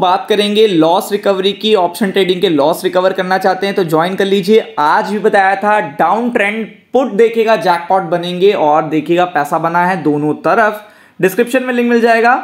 बात करेंगे loss recovery की ऑप्शन ट्रेडिंग के लॉस रिकवर करना चाहते हैं तो ज्वाइन कर लीजिए आज भी बताया था डाउन ट्रेंड पुट देखेगा जैकपॉट बनेंगे और देखिएगा पैसा बना है दोनों तरफ डिस्क्रिप्शन में लिंक मिल जाएगा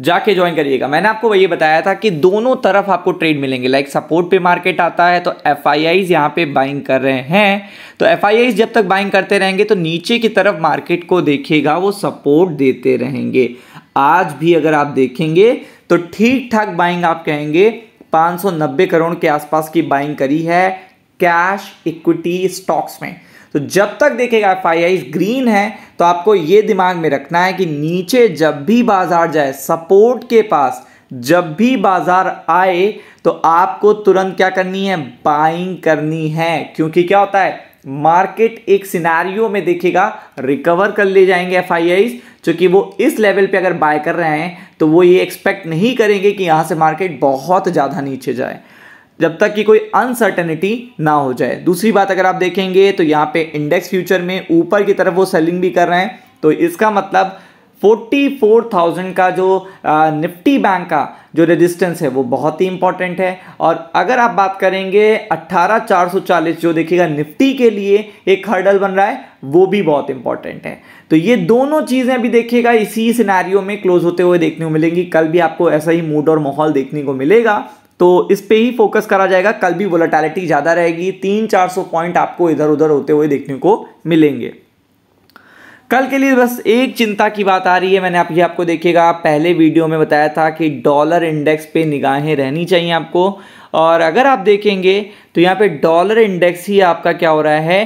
जाके ज्वाइन करिएगा मैंने आपको वही बताया था कि दोनों तरफ आपको ट्रेड मिलेंगे लाइक सपोर्ट पे मार्केट आता है तो एफ आई आईज यहाँ पे बाइंग कर रहे हैं तो एफ आई आईज जब तक बाइंग करते रहेंगे तो नीचे की तरफ मार्केट को देखेगा वो सपोर्ट देते रहेंगे आज भी अगर आप देखेंगे तो ठीक ठाक बाइंग आप कहेंगे 590 करोड़ के आसपास की बाइंग करी है कैश इक्विटी स्टॉक्स में तो जब तक देखेगा एफ ग्रीन है तो आपको ये दिमाग में रखना है कि नीचे जब भी बाजार जाए सपोर्ट के पास जब भी बाजार आए तो आपको तुरंत क्या करनी है बाइंग करनी है क्योंकि क्या होता है मार्केट एक सिनारियो में देखेगा रिकवर कर ले जाएंगे एफ क्योंकि वो इस लेवल पे अगर बाय कर रहे हैं तो वो ये एक्सपेक्ट नहीं करेंगे कि यहाँ से मार्केट बहुत ज़्यादा नीचे जाए जब तक कि कोई अनसर्टेनिटी ना हो जाए दूसरी बात अगर आप देखेंगे तो यहाँ पे इंडेक्स फ्यूचर में ऊपर की तरफ वो सेलिंग भी कर रहे हैं तो इसका मतलब 44,000 का जो निफ्टी बैंक का जो रेजिस्टेंस है वो बहुत ही इंपॉर्टेंट है और अगर आप बात करेंगे 18,440 जो देखिएगा निफ्टी के लिए एक हर्डल बन रहा है वो भी बहुत इंपॉर्टेंट है तो ये दोनों चीज़ें भी देखिएगा इसी सिनेरियो में क्लोज होते हुए देखने को मिलेंगी कल भी आपको ऐसा ही मूड और माहौल देखने को मिलेगा तो इस पे ही फोकस करा जाएगा कल भी वोलाटैलिटी ज़्यादा रहेगी तीन चार सौ पॉइंट आपको इधर उधर होते हुए देखने को मिलेंगे कल के लिए बस एक चिंता की बात आ रही है मैंने आप ये आपको देखिएगा पहले वीडियो में बताया था कि डॉलर इंडेक्स पे निगाहें रहनी चाहिए आपको और अगर आप देखेंगे तो यहाँ पे डॉलर इंडेक्स ही आपका क्या हो रहा है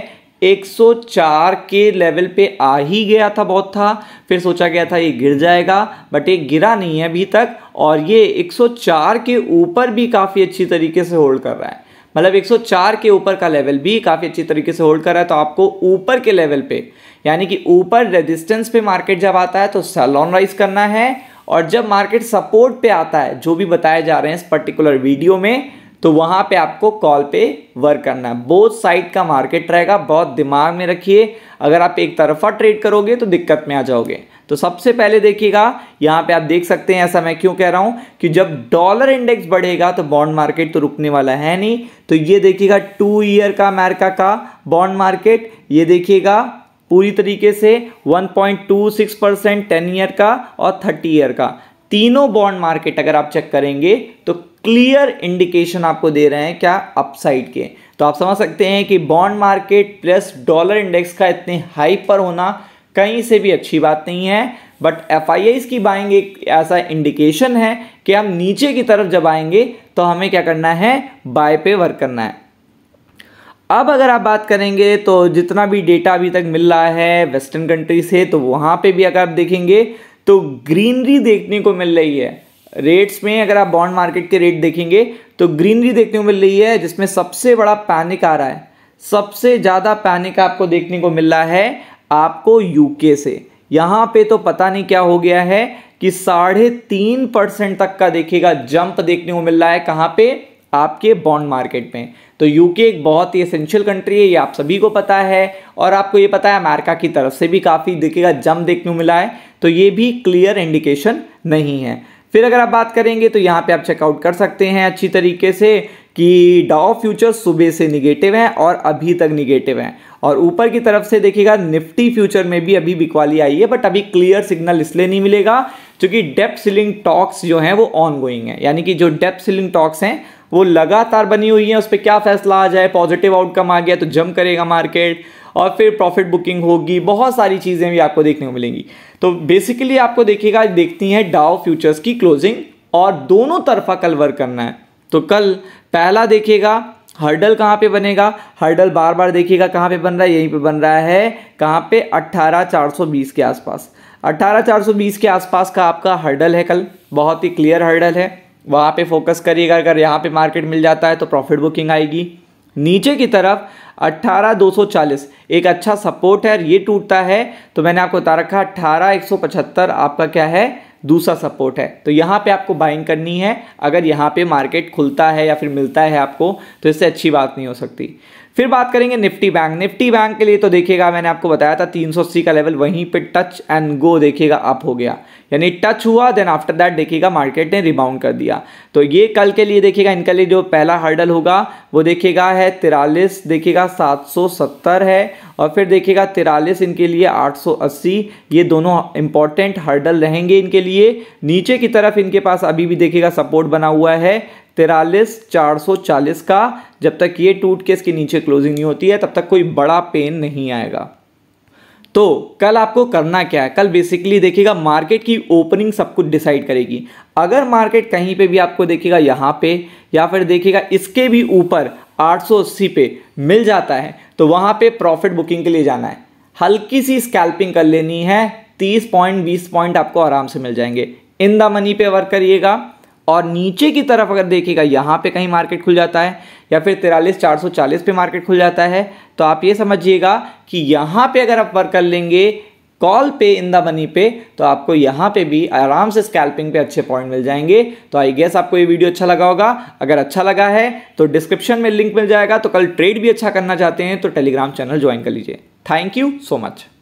104 के लेवल पे आ ही गया था बहुत था फिर सोचा गया था ये गिर जाएगा बट ये गिरा नहीं है अभी तक और ये 104 के ऊपर भी काफ़ी अच्छी तरीके से होल्ड कर रहा है मतलब 104 के ऊपर का लेवल भी काफ़ी अच्छी तरीके से होल्ड कर रहा है तो आपको ऊपर के लेवल पे यानी कि ऊपर रेजिस्टेंस पे मार्केट जब आता है तो सैलॉन राइज करना है और जब मार्केट सपोर्ट पे आता है जो भी बताए जा रहे हैं इस पर्टिकुलर वीडियो में तो वहाँ पे आपको कॉल पे वर्क करना है बोथ साइड का मार्केट रहेगा बहुत दिमाग में रखिए अगर आप एक तरफा ट्रेड करोगे तो दिक्कत में आ जाओगे तो सबसे पहले देखिएगा यहाँ पे आप देख सकते हैं ऐसा मैं क्यों कह रहा हूँ कि जब डॉलर इंडेक्स बढ़ेगा तो बॉन्ड मार्केट तो रुकने वाला है नहीं तो ये देखिएगा टू ईयर का अमेरिका का बॉन्ड मार्केट ये देखिएगा पूरी तरीके से 1.26 परसेंट टेन ईयर का और थर्टी ईयर का तीनों बॉन्ड मार्केट अगर आप चेक करेंगे तो क्लियर इंडिकेशन आपको दे रहे हैं क्या अपसाइड के तो आप समझ सकते हैं कि bond market plus dollar index का इतने हाई पर होना कहीं से भी अच्छी बात नहीं है बट एफ की बाइंग एक ऐसा इंडिकेशन है कि हम नीचे की तरफ जब आएंगे तो हमें क्या करना है बाय पे वर्क करना है अब अगर आप बात करेंगे तो जितना भी डेटा अभी तक मिल रहा है वेस्टर्न कंट्री से तो वहाँ पे भी अगर आप देखेंगे तो ग्रीनरी देखने को मिल रही है रेट्स में अगर आप बॉन्ड मार्केट के रेट देखेंगे तो ग्रीनरी देखने को मिल रही है जिसमें सबसे बड़ा पैनिक आ रहा है सबसे ज़्यादा पैनिक आपको देखने को मिल रहा है आपको यूके से यहाँ पे तो पता नहीं क्या हो गया है कि साढ़े तीन परसेंट तक का देखिएगा जंप देखने को मिल रहा है कहाँ पे आपके बॉन्ड मार्केट में तो यूके एक बहुत ही एसेंशियल कंट्री है ये आप सभी को पता है और आपको ये पता है अमेरिका की तरफ से भी काफ़ी देखिएगा जम देखने को मिला है तो ये भी क्लियर इंडिकेशन नहीं है फिर अगर आप बात करेंगे तो यहाँ पे आप चेकआउट कर सकते हैं अच्छी तरीके से कि डाओ फ्यूचर सुबह से निगेटिव हैं और अभी तक निगेटिव हैं और ऊपर की तरफ से देखिएगा निफ्टी फ्यूचर में भी अभी बिकवाली आई है बट अभी क्लियर सिग्नल इसलिए नहीं मिलेगा क्योंकि डेप्थ सीलिंग टॉक्स जो हैं वो ऑन गोइंग है यानी कि जो डेप्थ सिलिंग टॉक्स हैं वो लगातार बनी हुई है उस पर क्या फैसला आ जाए पॉजिटिव आउटकम आ गया तो जम करेगा मार्केट और फिर प्रॉफिट बुकिंग होगी बहुत सारी चीज़ें भी आपको देखने को मिलेंगी तो बेसिकली आपको देखिएगा देखती हैं डाओ फ्यूचर्स की क्लोजिंग और दोनों तरफा कल वर्क करना है तो कल पहला देखिएगा हर्डल कहाँ पे बनेगा हर्डल बार बार देखिएगा कहाँ पे बन रहा है यहीं पे बन रहा है कहाँ पे 18420 के आसपास 18420 के आसपास का आपका हर्डल है कल बहुत ही क्लियर हर्डल है वहाँ पे फोकस करिएगा अगर यहाँ पे मार्केट मिल जाता है तो प्रॉफिट बुकिंग आएगी नीचे की तरफ 18,240 एक अच्छा सपोर्ट है ये टूटता है तो मैंने आपको बता रखा 18,175 आपका क्या है दूसरा सपोर्ट है तो यहाँ पे आपको बाइंग करनी है अगर यहाँ पे मार्केट खुलता है या फिर मिलता है आपको तो इससे अच्छी बात नहीं हो सकती फिर बात करेंगे निफ्टी बैंक निफ्टी बैंक के लिए तो देखिएगा मैंने आपको बताया था 380 का लेवल वहीं पे टच एंड गो देखिएगा अप हो गया यानी टच हुआ देन आफ्टर दैट देखिएगा मार्केट ने रिबाउंड कर दिया तो ये कल के लिए देखिएगा इनके लिए जो पहला हर्डल होगा वो देखिएगा है तिरालीस देखिएगा 770 है और फिर देखिएगा तिरालीस इनके लिए 880 ये दोनों इंपॉर्टेंट हर्डल रहेंगे इनके लिए नीचे की तरफ इनके पास अभी भी देखिएगा सपोर्ट बना हुआ है तिरालीस चार सौ चालीस का जब तक ये टूट के इसके नीचे क्लोजिंग नहीं होती है तब तक कोई बड़ा पेन नहीं आएगा तो कल आपको करना क्या है कल बेसिकली देखिएगा मार्केट की ओपनिंग सब कुछ डिसाइड करेगी अगर मार्केट कहीं पे भी आपको देखिएगा यहाँ पे या फिर देखिएगा इसके भी ऊपर 880 पे मिल जाता है तो वहाँ पे प्रॉफिट बुकिंग के लिए जाना है हल्की सी स्कैल्पिंग कर लेनी है 30 पॉइंट 20 पॉइंट आपको आराम से मिल जाएंगे इन द मनी पे वर्क करिएगा और नीचे की तरफ अगर देखिएगा यहाँ पे कहीं मार्केट खुल जाता है या फिर तिरालीस चार सौ चालीस पे मार्केट खुल जाता है तो आप ये समझिएगा कि यहाँ पे अगर आप वर्क कर लेंगे कॉल पे इन द मनी पे तो आपको यहाँ पे भी आराम से स्कैल्पिंग पे अच्छे पॉइंट मिल जाएंगे तो आई गेस आपको ये वीडियो अच्छा लगा होगा अगर अच्छा लगा है तो डिस्क्रिप्शन में लिंक मिल जाएगा तो कल ट्रेड भी अच्छा करना चाहते हैं तो टेलीग्राम चैनल ज्वाइन कर लीजिए थैंक यू सो मच